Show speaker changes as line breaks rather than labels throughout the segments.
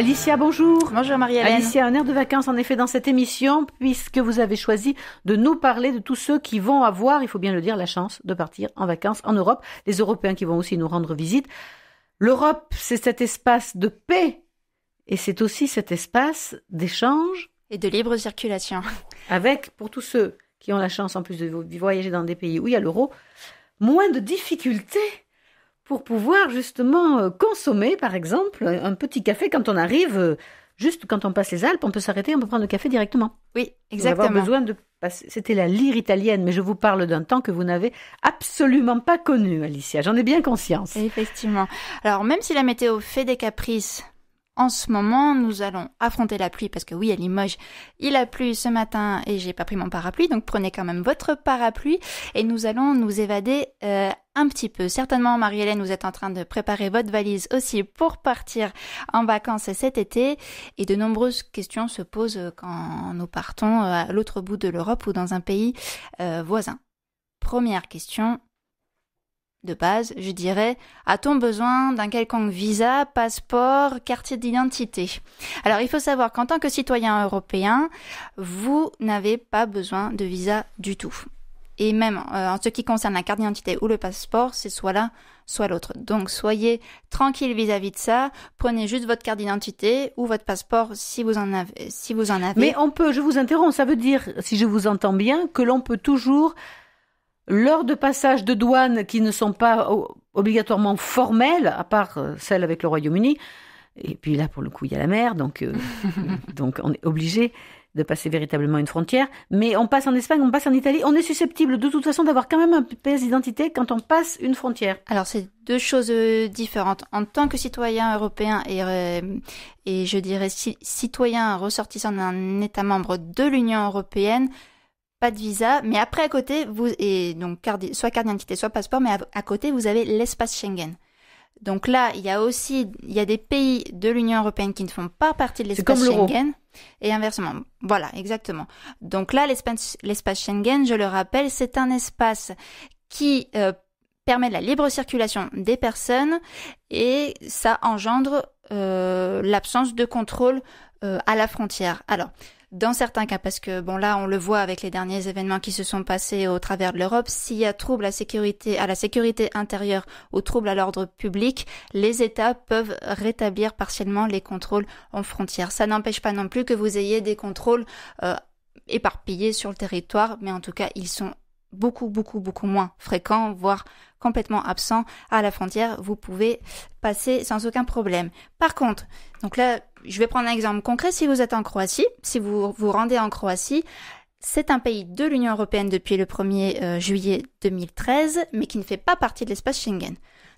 Alicia, bonjour. Bonjour Marie-Hélène. Alicia, un air de vacances en effet dans cette émission, puisque vous avez choisi de nous parler de tous ceux qui vont avoir, il faut bien le dire, la chance de partir en vacances en Europe, les Européens qui vont aussi nous rendre visite. L'Europe, c'est cet espace de paix, et c'est aussi cet espace d'échange.
Et de libre circulation.
Avec, pour tous ceux qui ont la chance en plus de voyager dans des pays où il y a l'euro, moins de difficultés pour pouvoir justement euh, consommer, par exemple, un petit café quand on arrive, euh, juste quand on passe les Alpes, on peut s'arrêter, on peut prendre le café directement. Oui, exactement. besoin de C'était la lyre italienne, mais je vous parle d'un temps que vous n'avez
absolument pas connu, Alicia. J'en ai bien conscience. Effectivement. Alors, même si la météo fait des caprices en ce moment, nous allons affronter la pluie parce que oui, à Limoges, il a plu ce matin et j'ai pas pris mon parapluie, donc prenez quand même votre parapluie et nous allons nous évader euh, un petit peu. Certainement, Marie-Hélène, vous êtes en train de préparer votre valise aussi pour partir en vacances cet été. Et de nombreuses questions se posent quand nous partons euh, à l'autre bout de l'Europe ou dans un pays euh, voisin. Première question, de base, je dirais, a-t-on besoin d'un quelconque visa, passeport, quartier d'identité Alors il faut savoir qu'en tant que citoyen européen, vous n'avez pas besoin de visa du tout. Et même euh, en ce qui concerne la carte d'identité ou le passeport, c'est soit l'un, soit l'autre. Donc soyez tranquille vis-à-vis de ça. Prenez juste votre carte d'identité ou votre passeport si vous en avez. Si Mais
on peut, je vous interromps, ça veut dire, si je vous entends bien, que l'on peut toujours lors de passage de douane qui ne sont pas obligatoirement formelles, à part euh, celle avec le Royaume-Uni. Et puis là, pour le coup, il y a la mer, donc, euh, donc on est obligé de passer véritablement une frontière, mais on passe en Espagne, on passe en Italie, on est susceptible de toute façon d'avoir quand même un
pays d'identité quand on passe une frontière. Alors c'est deux choses euh, différentes. En tant que citoyen européen et, euh, et je dirais citoyen ressortissant d'un État membre de l'Union européenne, pas de visa, mais après à côté, vous, et donc soit carte d'identité, soit passeport, mais à côté vous avez l'espace Schengen. Donc là, il y a aussi il y a des pays de l'Union européenne qui ne font pas partie de l'espace Schengen et inversement. Voilà, exactement. Donc là, l'espace Schengen, je le rappelle, c'est un espace qui euh, permet la libre circulation des personnes et ça engendre euh, l'absence de contrôle euh, à la frontière. Alors, dans certains cas, parce que bon là, on le voit avec les derniers événements qui se sont passés au travers de l'Europe, s'il y a trouble à, la sécurité, à la sécurité intérieure ou trouble à l'ordre public, les États peuvent rétablir partiellement les contrôles en frontière. Ça n'empêche pas non plus que vous ayez des contrôles euh, éparpillés sur le territoire, mais en tout cas, ils sont beaucoup, beaucoup, beaucoup moins fréquents, voire complètement absents à la frontière, vous pouvez passer sans aucun problème. Par contre, donc là, je vais prendre un exemple concret. Si vous êtes en Croatie, si vous vous rendez en Croatie, c'est un pays de l'Union européenne depuis le 1er euh, juillet 2013, mais qui ne fait pas partie de l'espace Schengen.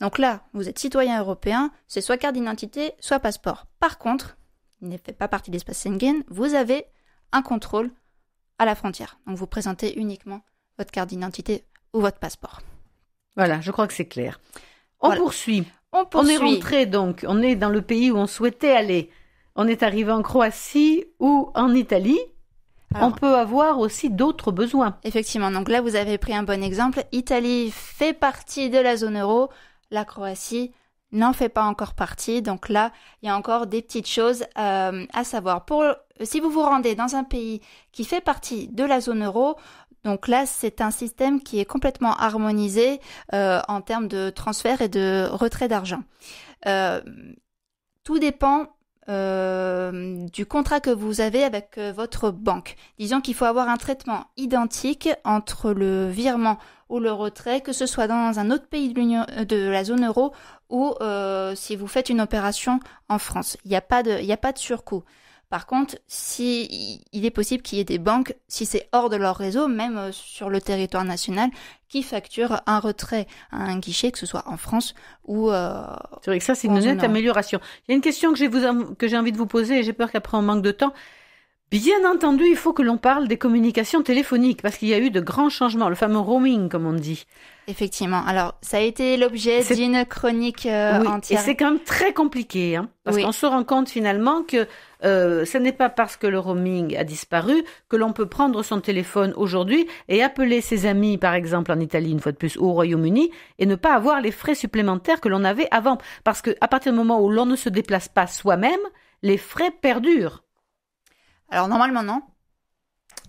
Donc là, vous êtes citoyen européen, c'est soit carte d'identité, soit passeport. Par contre, il ne fait pas partie de l'espace Schengen, vous avez un contrôle à la frontière. Donc vous présentez uniquement votre carte d'identité ou votre passeport.
Voilà, je crois que c'est clair. On poursuit. On est rentré donc, on est dans le pays où on souhaitait aller on est arrivé en Croatie ou en Italie,
on peut avoir aussi d'autres besoins. Effectivement, donc là vous avez pris un bon exemple. Italie fait partie de la zone euro, la Croatie n'en fait pas encore partie. Donc là, il y a encore des petites choses euh, à savoir. Pour, si vous vous rendez dans un pays qui fait partie de la zone euro, donc là, c'est un système qui est complètement harmonisé euh, en termes de transfert et de retrait d'argent. Euh, tout dépend euh, du contrat que vous avez avec euh, votre banque. Disons qu'il faut avoir un traitement identique entre le virement ou le retrait, que ce soit dans un autre pays de, euh, de la zone euro ou si vous faites une opération en France. Il n'y a, pas de, a pas de surcoût. Par contre, si il est possible qu'il y ait des banques, si c'est hors de leur réseau, même euh, sur le territoire national, qui facturent un retrait à un guichet, que ce soit en France ou. Euh, c'est vrai que ça, c'est une honnête
amélioration. Il y a une question que j'ai que j'ai envie de vous poser et j'ai peur qu'après on manque de temps. Bien entendu, il faut que l'on parle des communications téléphoniques parce qu'il y a eu de grands changements, le fameux roaming comme on dit.
Effectivement. Alors, ça a été l'objet d'une chronique euh, entière. Et c'est quand même très
compliqué, hein, parce qu'on se rend compte finalement que euh, ce n'est pas parce que le roaming a disparu que l'on peut prendre son téléphone aujourd'hui et appeler ses amis, par exemple en Italie une fois de plus, ou au Royaume-Uni, et ne pas avoir les frais supplémentaires que l'on avait avant. Parce qu'à partir du moment
où l'on ne se déplace pas soi-même, les frais perdurent. Alors normalement non.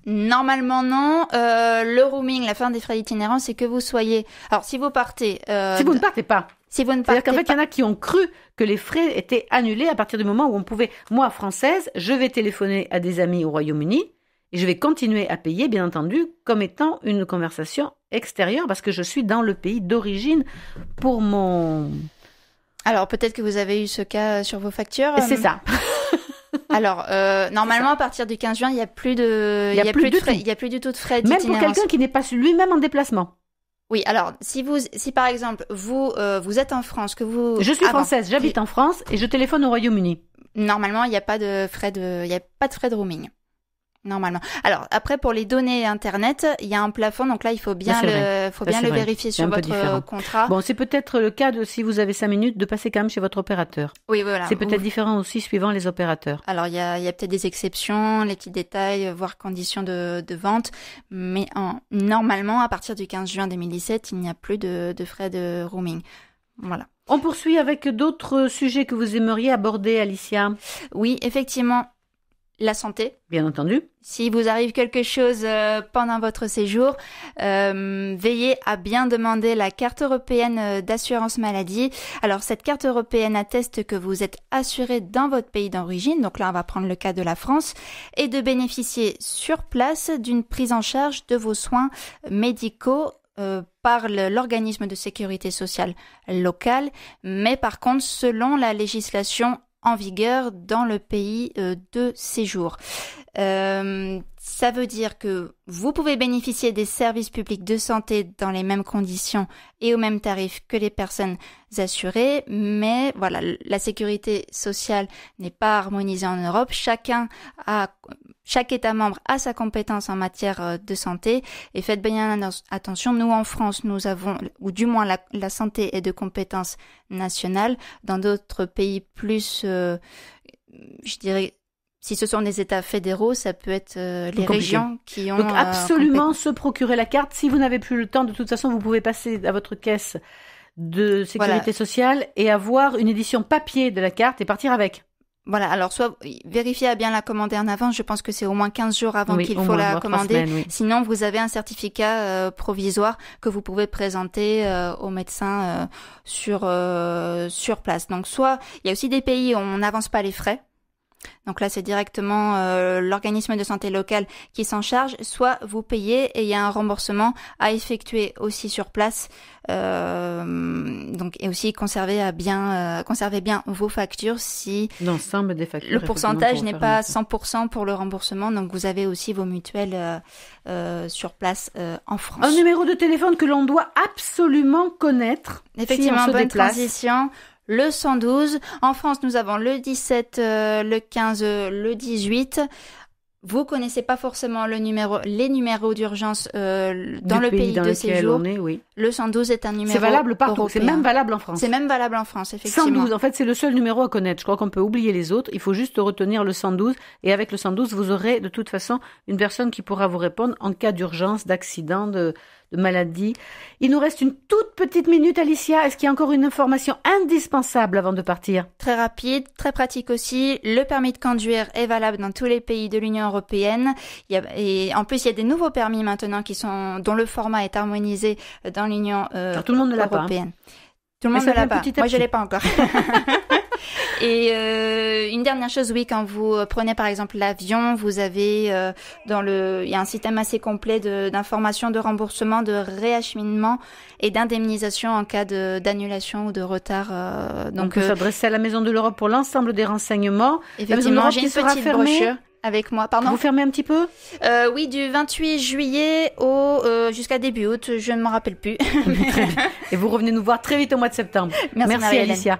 Normalement non. Euh, le roaming, la fin des frais itinérants, c'est que vous soyez. Alors si vous partez. Euh, si vous ne partez pas cest qu'en fait, il y en a qui ont cru que les
frais étaient annulés à partir du moment où on pouvait. Moi, française, je vais téléphoner à des amis au Royaume-Uni et je vais continuer à payer, bien entendu, comme étant une conversation extérieure parce que je suis dans le pays d'origine pour mon.
Alors peut-être que vous avez eu ce cas sur vos factures. Euh, c'est ça. Alors, euh, normalement, à partir du 15 juin, il n'y a plus de, il y a, plus, de il y a plus du tout de frais. Même pour quelqu'un qui
n'est pas lui-même en déplacement.
Oui, alors si vous, si par exemple vous euh, vous êtes en France, que vous je suis ah française, j'habite en France et je téléphone au Royaume-Uni. Normalement, il n'y a pas de frais de, il a pas de frais de roaming. Normalement. Alors après pour les données internet, il y a un plafond, donc là il faut bien le, vérifier sur votre euh, contrat. Bon,
c'est peut-être le cas de si vous avez cinq minutes de passer quand même chez votre opérateur.
Oui, voilà. C'est peut-être différent aussi suivant les opérateurs. Alors il y a, peut-être des exceptions, les petits détails, euh, voire conditions de, vente, mais en, normalement à partir du 15 juin 2017, il n'y a plus de, de frais de roaming. Voilà. On poursuit avec d'autres sujets que vous aimeriez aborder, Alicia. Oui, effectivement la santé. Bien entendu. S'il vous arrive quelque chose euh, pendant votre séjour, euh, veillez à bien demander la carte européenne euh, d'assurance maladie. Alors cette carte européenne atteste que vous êtes assuré dans votre pays d'origine, donc là on va prendre le cas de la France, et de bénéficier sur place d'une prise en charge de vos soins médicaux par l'organisme de sécurité sociale local, mais par contre, selon la législation en vigueur dans le pays euh, de séjour. Euh, ça veut dire que vous pouvez bénéficier des services publics de santé dans les mêmes conditions et au même tarif que les personnes assurées, mais voilà, la sécurité sociale n'est pas harmonisée en Europe. Chacun a chaque État membre a sa compétence en matière euh, de santé et faites bien attention, nous en France, nous avons, ou du moins la, santé est de compétence nationale. Dans d'autres pays plus, euh, je dirais, si ce sont des États fédéraux, ça peut être euh, les régions qui ont. Donc absolument
se procurer la carte. Si vous n'avez plus le temps, de toute façon, vous
pouvez passer à votre caisse de sécurité sociale et avoir une édition papier de la carte et partir avec. Voilà, alors soit vérifiez à bien la commander en avance, je pense que c'est au moins 15 jours avant qu'il faut la commander. Sinon, vous avez un certificat euh, provisoire que vous pouvez présenter aux euh, au médecin euh, sur sur place. Donc soit il y a aussi des pays où on n'avance pas les frais. Donc là, c'est directement euh, l'organisme de santé local qui s'en charge. Soit vous payez et il y a un remboursement à effectuer aussi sur place. Euh, donc et aussi conserver à bien, euh, bien vos factures si Le pourcentage n'est pas 100% pour le remboursement. Donc vous avez aussi vos mutuelles sur place en France. Un numéro de téléphone que l'on doit absolument connaître. Effectivement, si on bonne transition le 112. En France, nous avons le 17, euh, le 15, le 18. Vous connaissez pas forcément le numéro, les numéros d'urgence euh, dans le pays, dans de séjour. Oui. Le 112 est un numéro. C'est valable partout. C'est même valable en France. C'est même valable en France, effectivement. 112, en
fait, c'est le seul numéro à connaître. Je crois qu'on peut oublier les autres. Il faut juste retenir le 112. Et avec le 112, vous aurez de toute façon une personne qui pourra vous répondre en cas d'urgence, d'accident, de, de maladie. Il nous reste une toute petite minute, Alicia. Est-ce qu'il y a encore une information indispensable avant de partir
Très rapide, très pratique aussi. Le permis de conduire est valable dans tous les pays de l'Union européenne. et en plus, il y a des nouveaux permis maintenant qui sont, dont le format est harmonisé dans l'Union euh, hein. européenne. Tout le monde est l'a pas. Moi, je l'ai pas encore. Et euh, une dernière chose, oui, quand vous euh, prenez par exemple l'avion, vous avez euh, dans le, il y a un système assez complet d'informations, de, remboursements, remboursement, de réacheminement et d'indemnisation en cas d'annulation ou de retard. Euh, donc, euh, s'adresser à la Maison de l'Europe pour l'ensemble des renseignements. Effectivement, j'ai une petite brochure avec moi. Pardon. Vous fermez un petit peu euh, Oui, du 28 juillet au euh, jusqu'à début août, je ne m'en rappelle plus. Et vous revenez nous voir très vite au mois de septembre. Merci, Merci Alicia.